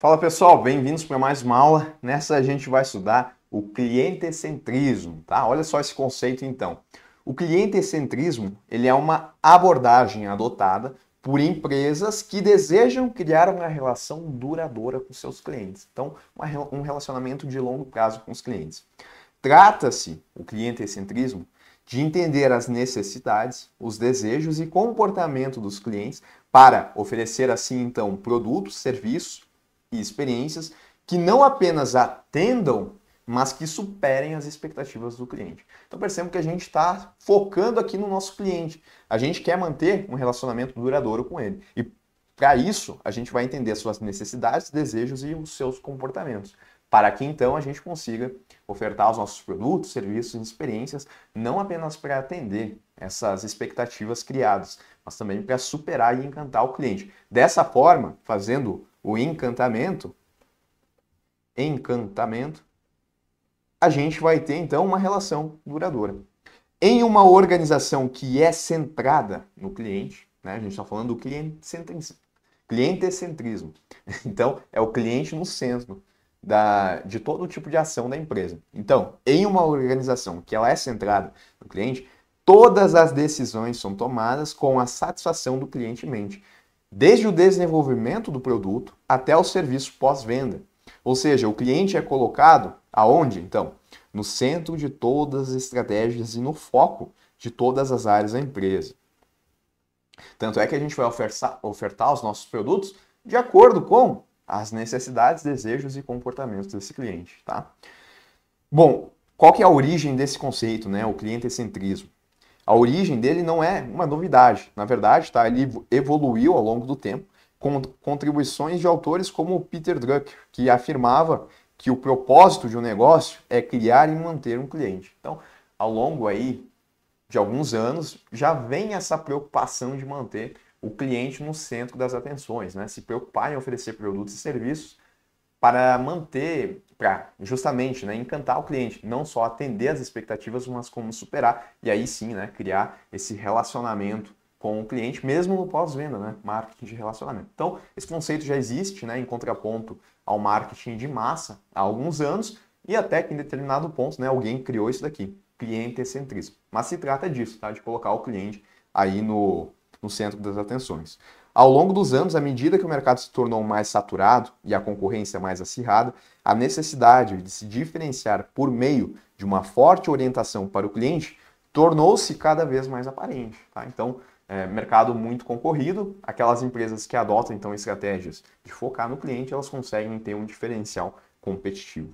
Fala pessoal, bem-vindos para mais uma aula. Nessa a gente vai estudar o clientecentrismo, tá? Olha só esse conceito então. O clientecentrismo, ele é uma abordagem adotada por empresas que desejam criar uma relação duradoura com seus clientes. Então, uma, um relacionamento de longo prazo com os clientes. Trata-se, o clientecentrismo, de entender as necessidades, os desejos e comportamento dos clientes para oferecer assim então produtos, serviços e experiências que não apenas atendam, mas que superem as expectativas do cliente. Então percebam que a gente está focando aqui no nosso cliente. A gente quer manter um relacionamento duradouro com ele. E para isso, a gente vai entender as suas necessidades, desejos e os seus comportamentos. Para que então a gente consiga ofertar os nossos produtos, serviços e experiências não apenas para atender essas expectativas criadas, mas também para superar e encantar o cliente. Dessa forma, fazendo o encantamento, encantamento, a gente vai ter então uma relação duradoura. Em uma organização que é centrada no cliente, né, a gente está falando do cliente-centrismo. Cliente-centrismo. Então, é o cliente no centro da, de todo tipo de ação da empresa. Então, em uma organização que ela é centrada no cliente, todas as decisões são tomadas com a satisfação do cliente em mente desde o desenvolvimento do produto até o serviço pós-venda. Ou seja, o cliente é colocado aonde então? No centro de todas as estratégias e no foco de todas as áreas da empresa. Tanto é que a gente vai ofertar, ofertar os nossos produtos de acordo com as necessidades, desejos e comportamentos desse cliente, tá? Bom, qual que é a origem desse conceito, né? O clientecentrismo a origem dele não é uma novidade. Na verdade, tá, ele evoluiu ao longo do tempo com contribuições de autores como Peter Drucker, que afirmava que o propósito de um negócio é criar e manter um cliente. Então, ao longo aí de alguns anos, já vem essa preocupação de manter o cliente no centro das atenções, né? Se preocupar em oferecer produtos e serviços para manter, para justamente né, encantar o cliente, não só atender às expectativas, mas como superar e aí sim né, criar esse relacionamento com o cliente, mesmo no pós-venda, né? Marketing de relacionamento. Então, esse conceito já existe, né, em contraponto ao marketing de massa há alguns anos e até que em determinado ponto, né, alguém criou isso daqui, cliente-centrismo. Mas se trata disso, tá? De colocar o cliente aí no, no centro das atenções. Ao longo dos anos, à medida que o mercado se tornou mais saturado e a concorrência mais acirrada, a necessidade de se diferenciar por meio de uma forte orientação para o cliente tornou-se cada vez mais aparente. Tá? Então, é, mercado muito concorrido, aquelas empresas que adotam então estratégias de focar no cliente, elas conseguem ter um diferencial competitivo.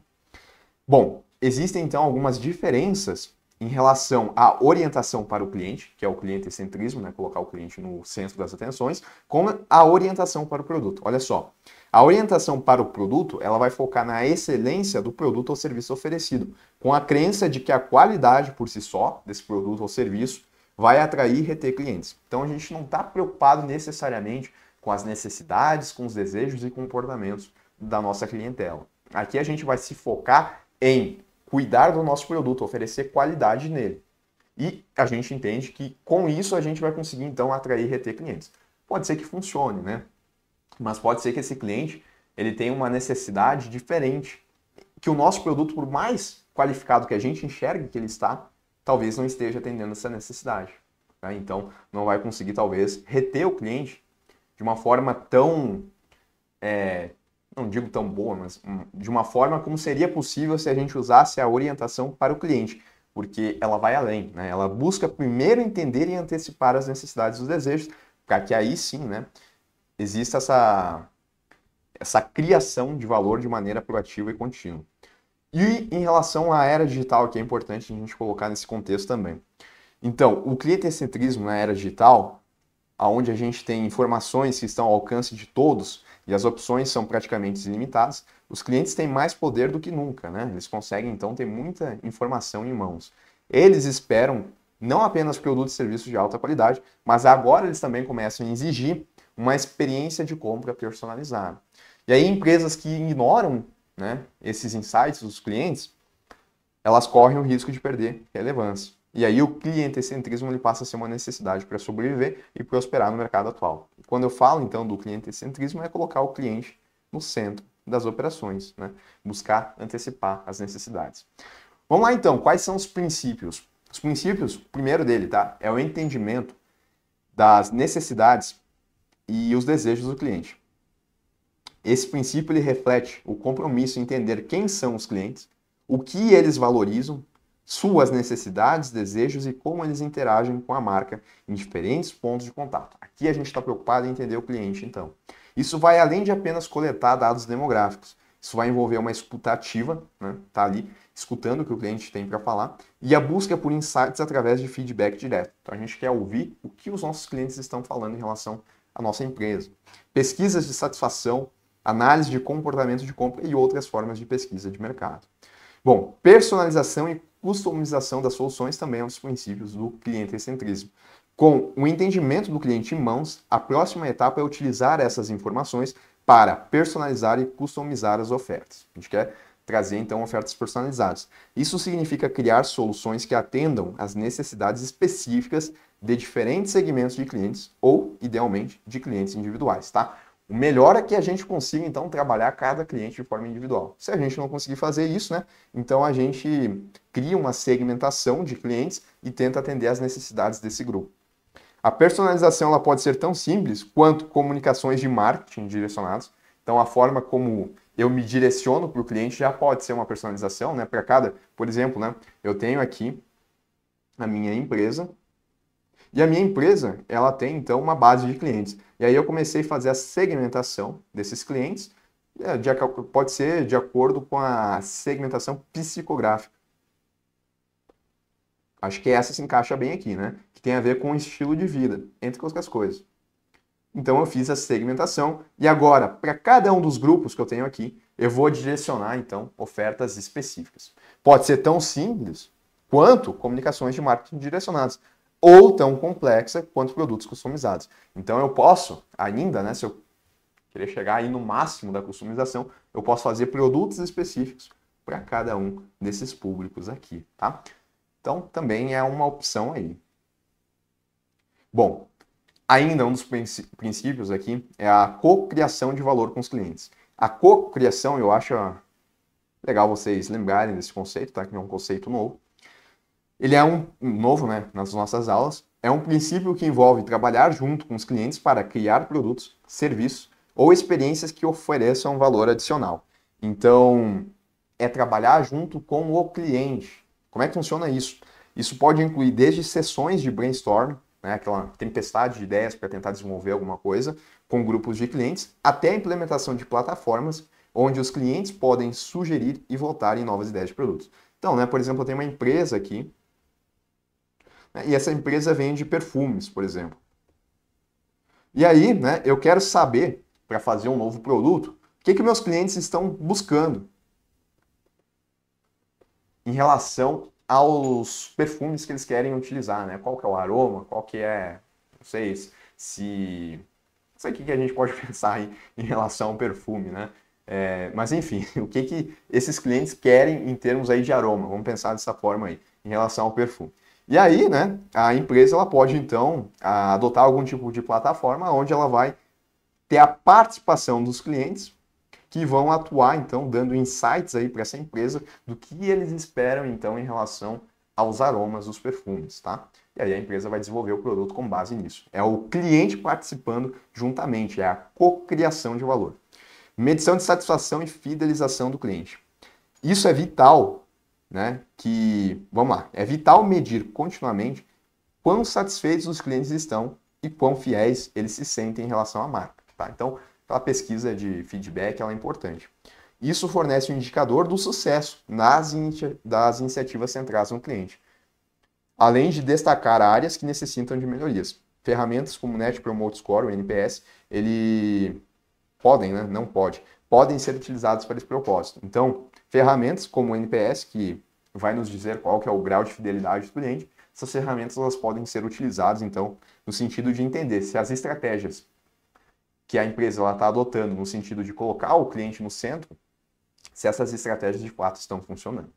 Bom, existem então algumas diferenças em relação à orientação para o uhum. cliente, que é o clientecentrismo, né, colocar o cliente no centro das atenções, como a orientação para o produto. Olha só, a orientação para o produto, ela vai focar na excelência do produto ou serviço oferecido, com a crença de que a qualidade por si só desse produto ou serviço vai atrair e reter clientes. Então a gente não está preocupado necessariamente com as necessidades, com os desejos e comportamentos da nossa clientela. Aqui a gente vai se focar em cuidar do nosso produto, oferecer qualidade nele. E a gente entende que com isso a gente vai conseguir então atrair e reter clientes. Pode ser que funcione, né? Mas pode ser que esse cliente ele tenha uma necessidade diferente, que o nosso produto, por mais qualificado que a gente enxergue que ele está, talvez não esteja atendendo essa necessidade. Né? Então não vai conseguir talvez reter o cliente de uma forma tão é, não digo tão boa, mas hum, de uma forma como seria possível se a gente usasse a orientação para o cliente, porque ela vai além, né? Ela busca primeiro entender e antecipar as necessidades os desejos, para que aí sim, né, exista essa essa criação de valor de maneira proativa e contínua. E em relação à era digital, que é importante a gente colocar nesse contexto também. Então, o clientecentrismo na era digital, aonde a gente tem informações que estão ao alcance de todos, e as opções são praticamente ilimitadas, os clientes têm mais poder do que nunca, né? Eles conseguem então ter muita informação em mãos. Eles esperam não apenas produtos e serviços de alta qualidade, mas agora eles também começam a exigir uma experiência de compra personalizada. E aí empresas que ignoram né, esses insights dos clientes, elas correm o risco de perder relevância. E aí o clientecentrismo ele passa a ser uma necessidade para sobreviver e prosperar no mercado atual. Quando eu falo então do clientecentrismo é colocar o cliente no centro das operações, né? buscar antecipar as necessidades. Vamos lá então, quais são os princípios? Os princípios, o primeiro dele, tá, é o entendimento das necessidades e os desejos do cliente. Esse princípio ele reflete o compromisso em entender quem são os clientes, o que eles valorizam suas necessidades, desejos e como eles interagem com a marca em diferentes pontos de contato. Aqui a gente está preocupado em entender o cliente, então. Isso vai além de apenas coletar dados demográficos. Isso vai envolver uma escutativa, né? Tá ali escutando o que o cliente tem para falar e a busca por insights através de feedback direto. Então a gente quer ouvir o que os nossos clientes estão falando em relação à nossa empresa. Pesquisas de satisfação, análise de comportamento de compra e outras formas de pesquisa de mercado. Bom, personalização e customização das soluções também é um dos princípios do cliente-centrismo. Com o entendimento do cliente em mãos, a próxima etapa é utilizar essas informações para personalizar e customizar as ofertas. A gente quer trazer então ofertas personalizadas. Isso significa criar soluções que atendam às necessidades específicas de diferentes segmentos de clientes ou, idealmente, de clientes individuais, tá? O melhor é que a gente consiga, então, trabalhar cada cliente de forma individual. Se a gente não conseguir fazer isso, né, então a gente cria uma segmentação de clientes e tenta atender às necessidades desse grupo. A personalização ela pode ser tão simples quanto comunicações de marketing direcionadas. Então, a forma como eu me direciono para o cliente já pode ser uma personalização, né? Para cada, por exemplo, né? Eu tenho aqui a minha empresa e a minha empresa ela tem então uma base de clientes. E aí eu comecei a fazer a segmentação desses clientes, é, pode ser de acordo com a segmentação psicográfica. Acho que essa se encaixa bem aqui, né? Que tem a ver com o estilo de vida, entre outras coisas. Então eu fiz a segmentação e agora, para cada um dos grupos que eu tenho aqui, eu vou direcionar então ofertas específicas. Pode ser tão simples quanto comunicações de marketing direcionadas ou tão complexa quanto produtos customizados. Então eu posso, ainda, né, se eu querer chegar aí no máximo da customização, eu posso fazer produtos específicos para cada um desses públicos aqui, tá? Então também é uma opção aí. Bom, ainda um dos princípios aqui é a cocriação de valor com os clientes. A cocriação, eu acho legal vocês lembrarem desse conceito, tá? Que é um conceito novo. Ele é um, novo, né, nas nossas aulas, é um princípio que envolve trabalhar junto com os clientes para criar produtos, serviços ou experiências que ofereçam valor adicional. Então, é trabalhar junto com o cliente. Como é que funciona isso? Isso pode incluir desde sessões de brainstorm, né, aquela tempestade de ideias para tentar desenvolver alguma coisa, com grupos de clientes, até a implementação de plataformas onde os clientes podem sugerir e votar em novas ideias de produtos. Então, né, por exemplo, eu tenho uma empresa aqui e essa empresa vende perfumes, por exemplo. E aí, né, eu quero saber, para fazer um novo produto, o que, que meus clientes estão buscando em relação aos perfumes que eles querem utilizar, né? Qual que é o aroma, qual que é, não sei se... Não sei o que, que a gente pode pensar em, em relação ao perfume, né? É, mas enfim, o que, que esses clientes querem em termos aí de aroma? Vamos pensar dessa forma aí, em relação ao perfume. E aí, né, a empresa ela pode então adotar algum tipo de plataforma onde ela vai ter a participação dos clientes que vão atuar então dando insights aí para essa empresa do que eles esperam então em relação aos aromas dos perfumes, tá? E aí a empresa vai desenvolver o produto com base nisso. É o cliente participando juntamente, é a cocriação de valor. Medição de satisfação e fidelização do cliente. Isso é vital né? Que, vamos lá, é vital medir continuamente quão satisfeitos os clientes estão e quão fiéis eles se sentem em relação à marca, tá? Então, a pesquisa de feedback ela é importante. Isso fornece um indicador do sucesso nas das iniciativas centradas no cliente, além de destacar áreas que necessitam de melhorias. Ferramentas como o Net Promote Score, o NPS, ele podem, né? não pode, podem ser utilizados para esse propósito. Então, Ferramentas como o NPS, que vai nos dizer qual que é o grau de fidelidade do cliente, essas ferramentas elas podem ser utilizadas, então, no sentido de entender se as estratégias que a empresa está adotando no sentido de colocar o cliente no centro, se essas estratégias de fato estão funcionando.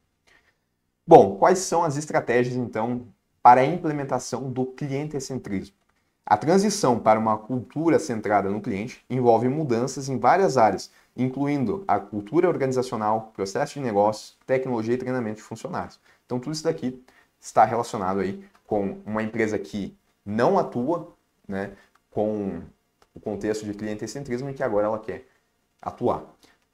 Bom, quais são as estratégias, então, para a implementação do clientecentrismo? A transição para uma cultura centrada no cliente envolve mudanças em várias áreas, incluindo a cultura organizacional, processo de negócios, tecnologia e treinamento de funcionários. Então tudo isso daqui está relacionado aí com uma empresa que não atua, né, com o contexto de clientecentrismo e que agora ela quer atuar.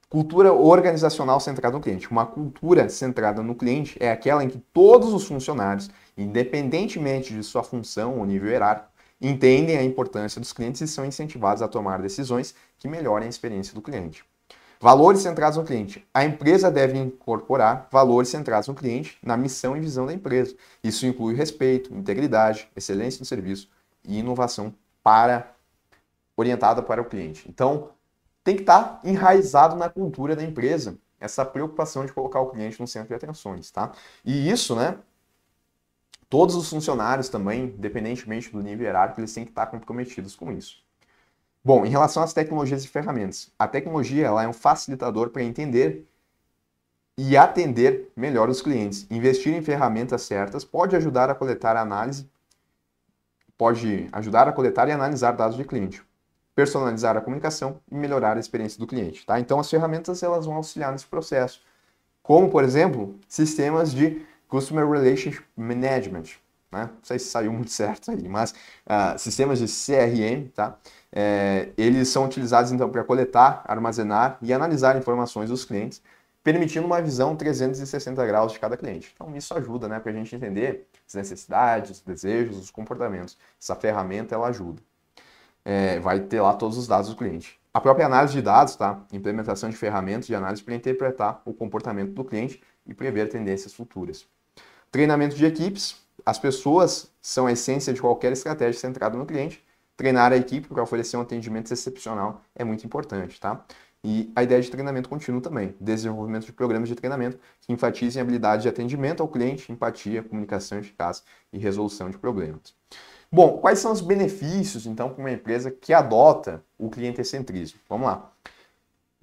Cultura organizacional centrada no cliente. Uma cultura centrada no cliente é aquela em que todos os funcionários, independentemente de sua função ou nível hierárquico, entendem a importância dos clientes e são incentivados a tomar decisões que melhorem a experiência do cliente. Valores centrados no cliente. A empresa deve incorporar valores centrados no cliente na missão e visão da empresa. Isso inclui respeito, integridade, excelência no serviço e inovação para orientada para o cliente. Então, tem que estar tá enraizado na cultura da empresa essa preocupação de colocar o cliente no centro de atenções, tá? E isso, né, Todos os funcionários também, independentemente do nível hierárquico, eles têm que estar comprometidos com isso. Bom, em relação às tecnologias e ferramentas, a tecnologia ela é um facilitador para entender e atender melhor os clientes. Investir em ferramentas certas pode ajudar a coletar a análise, pode ajudar a coletar e analisar dados de cliente, personalizar a comunicação e melhorar a experiência do cliente. Tá? Então as ferramentas elas vão auxiliar nesse processo, como por exemplo sistemas de Customer Relationship Management, né? não sei se saiu muito certo aí, mas uh, sistemas de CRM, tá? É, eles são utilizados então para coletar, armazenar e analisar informações dos clientes, permitindo uma visão 360 graus de cada cliente. Então isso ajuda, né, para a gente entender as necessidades, os desejos, os comportamentos. Essa ferramenta ela ajuda. É, vai ter lá todos os dados do cliente. A própria análise de dados, tá? Implementação de ferramentas de análise para interpretar o comportamento do cliente e prever tendências futuras. Treinamento de equipes. As pessoas são a essência de qualquer estratégia centrada no cliente. Treinar a equipe para oferecer um atendimento excepcional é muito importante, tá? E a ideia de treinamento contínuo também, desenvolvimento de programas de treinamento que enfatizem habilidades de atendimento ao cliente, empatia, comunicação eficaz e resolução de problemas. Bom, quais são os benefícios então para uma empresa que adota o clientecentrismo? Vamos lá.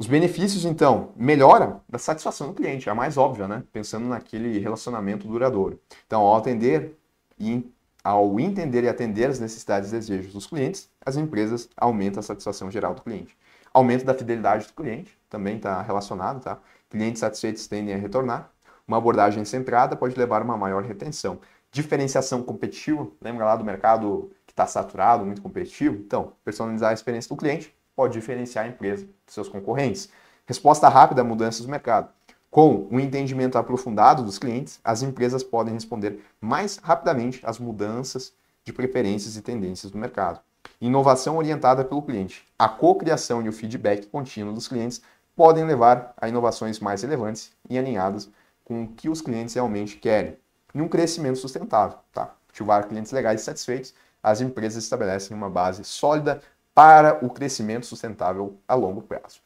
Os benefícios, então, melhora da satisfação do cliente, é a mais óbvia, né? Pensando naquele relacionamento duradouro. Então, ao atender e ao entender e atender as necessidades e desejos dos clientes, as empresas aumentam a satisfação geral do cliente. Aumento da fidelidade do cliente também está relacionado, tá? Clientes satisfeitos tendem a retornar. Uma abordagem centrada pode levar a uma maior retenção. Diferenciação competitiva, lembra lá do mercado que está saturado, muito competitivo? Então, personalizar a experiência do cliente pode diferenciar a empresa dos seus concorrentes. Resposta rápida a mudanças do mercado. Com um entendimento aprofundado dos clientes, as empresas podem responder mais rapidamente às mudanças de preferências e tendências do mercado. Inovação orientada pelo cliente. A cocriação e o feedback contínuo dos clientes podem levar a inovações mais relevantes e alinhadas com o que os clientes realmente querem. E um crescimento sustentável, tá? Ativar clientes legais e satisfeitos, as empresas estabelecem uma base sólida para o crescimento sustentável a longo prazo.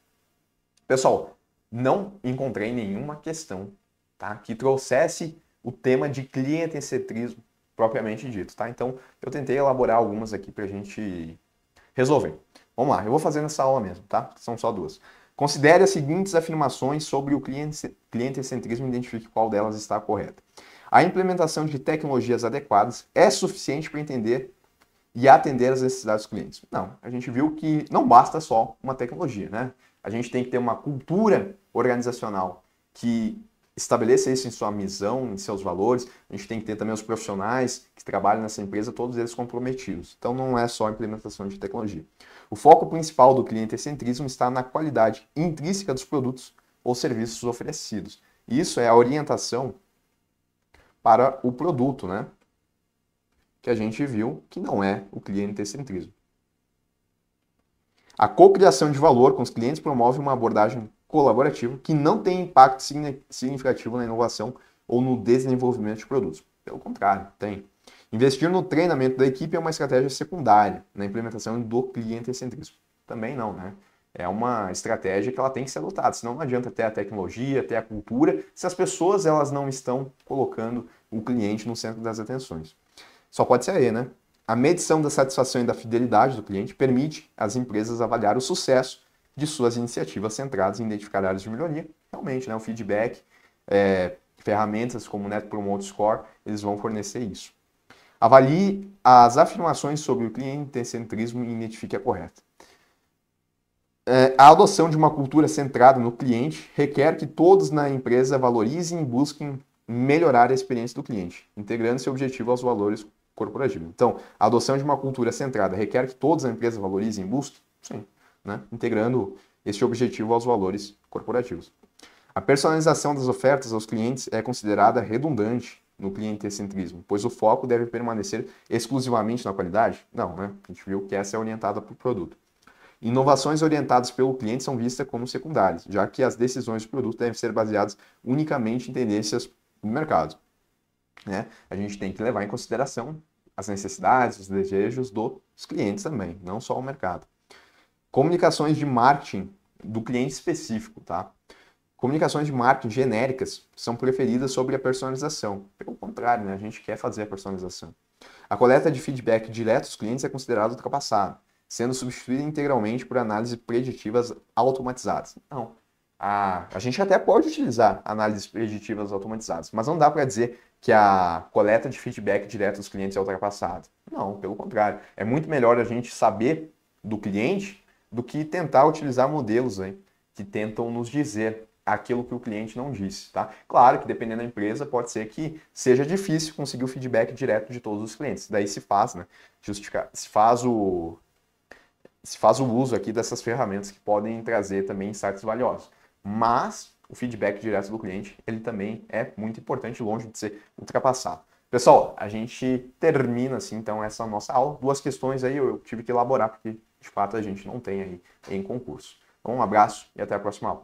Pessoal, não encontrei nenhuma questão tá, que trouxesse o tema de clientecentrismo propriamente dito, tá? Então, eu tentei elaborar algumas aqui para a gente resolver. Vamos lá, eu vou fazer nessa aula mesmo, tá? São só duas. Considere as seguintes afirmações sobre o clientecentrismo e identifique qual delas está correta. A implementação de tecnologias adequadas é suficiente para entender e atender às necessidades dos clientes. Não, a gente viu que não basta só uma tecnologia, né? A gente tem que ter uma cultura organizacional que estabeleça isso em sua missão, em seus valores. A gente tem que ter também os profissionais que trabalham nessa empresa, todos eles comprometidos. Então não é só a implementação de tecnologia. O foco principal do cliente centrismo está na qualidade intrínseca dos produtos ou serviços oferecidos. Isso é a orientação para o produto, né? que a gente viu que não é o clientecentrismo. A cocriação de valor com os clientes promove uma abordagem colaborativa que não tem impacto significativo na inovação ou no desenvolvimento de produtos. Pelo contrário, tem. Investir no treinamento da equipe é uma estratégia secundária na implementação do clientecentrismo. Também não, né? É uma estratégia que ela tem que ser adotada, senão não adianta ter a tecnologia, ter a cultura, se as pessoas elas não estão colocando o cliente no centro das atenções. Só pode ser a E, né? A medição da satisfação e da fidelidade do cliente permite às empresas avaliar o sucesso de suas iniciativas centradas em identificar áreas de melhoria. Realmente, né? O feedback, é, ferramentas como o Net Promote Score, eles vão fornecer isso. Avalie as afirmações sobre o centrismo e identifique a correta. É, a adoção de uma cultura centrada no cliente requer que todos na empresa valorizem e busquem melhorar a experiência do cliente, integrando seu objetivo aos valores corporativo. Então, a adoção de uma cultura centrada requer que todas as empresas valorizem busto? Sim, né? integrando este objetivo aos valores corporativos. A personalização das ofertas aos clientes é considerada redundante no clientecentrismo, pois o foco deve permanecer exclusivamente na qualidade? Não, né? A gente viu que essa é orientada para o produto. Inovações orientadas pelo cliente são vistas como secundárias, já que as decisões de produto devem ser baseadas unicamente em tendências do mercado né, a gente tem que levar em consideração as necessidades, os desejos dos clientes também, não só o mercado. Comunicações de marketing do cliente específico, tá? Comunicações de marketing genéricas são preferidas sobre a personalização. Pelo contrário, né? a gente quer fazer a personalização. A coleta de feedback direto dos clientes é considerada ultrapassada, sendo substituída integralmente por análises preditivas automatizadas. Não. A, ah, a gente até pode utilizar análises preditivas automatizadas, mas não dá para dizer que a coleta de feedback direto dos clientes é ultrapassada. Não, pelo contrário. É muito melhor a gente saber do cliente do que tentar utilizar modelos aí, que tentam nos dizer aquilo que o cliente não disse, tá? Claro que dependendo da empresa pode ser que seja difícil conseguir o feedback direto de todos os clientes. Daí se faz, né? Justificar, se faz o se faz o uso aqui dessas ferramentas que podem trazer também insights valiosos. Mas o feedback direto do cliente, ele também é muito importante, longe de ser ultrapassado. Pessoal, a gente termina assim então essa nossa aula. Duas questões aí eu tive que elaborar, porque de fato a gente não tem aí em concurso. Então, um abraço e até a próxima aula.